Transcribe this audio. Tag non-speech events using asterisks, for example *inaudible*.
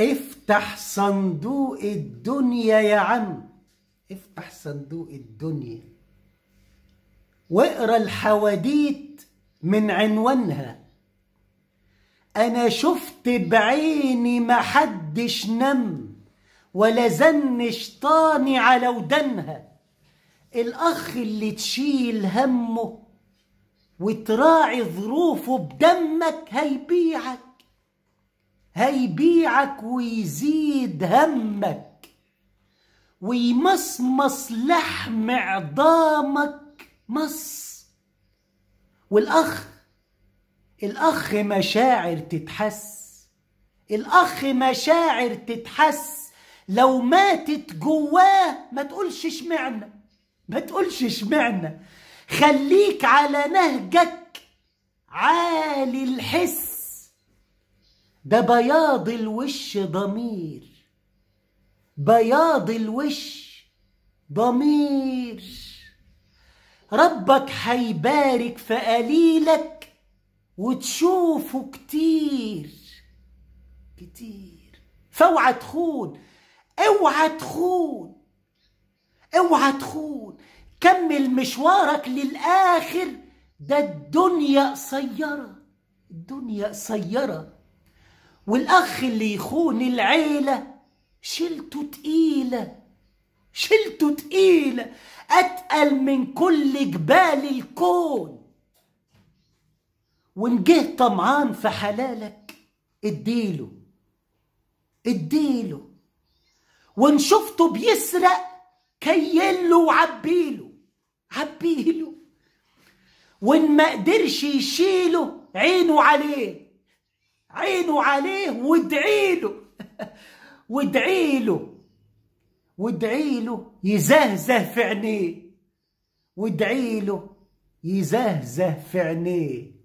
افتح صندوق الدنيا يا عم افتح صندوق الدنيا واقرا الحواديت من عنوانها انا شفت بعيني محدش نم ولا زن شطاني على ودنها الاخ اللي تشيل همه وتراعي ظروفه بدمك هيبيعك هيبيعك ويزيد همك ويمصمص لحم عظامك مص والأخ الأخ مشاعر تتحس الأخ مشاعر تتحس لو ماتت جواه ما تقولش اشمعنى ما تقولش اشمعنى خليك على نهجك عالي الحس ده بياض الوش ضمير بياض الوش ضمير ربك هيبارك في قليلك وتشوفه كتير كتير فاوعى تخون اوعى تخون اوعى تخون كمل مشوارك للاخر ده الدنيا قصيره الدنيا قصيره والاخ اللي يخون العيله شيلته تقيله شيلته تقيله اتقل من كل جبال الكون وان جه طمعان في حلالك اديله اديله وان شفته بيسرق كيله وعبيله عبيله وان ما قدرش يشيله عينه عليه عينوا عليه وادعي *laughs* له وادعي له وادعي له يزهزه في عينيه وادعي له يزهزه في عينيه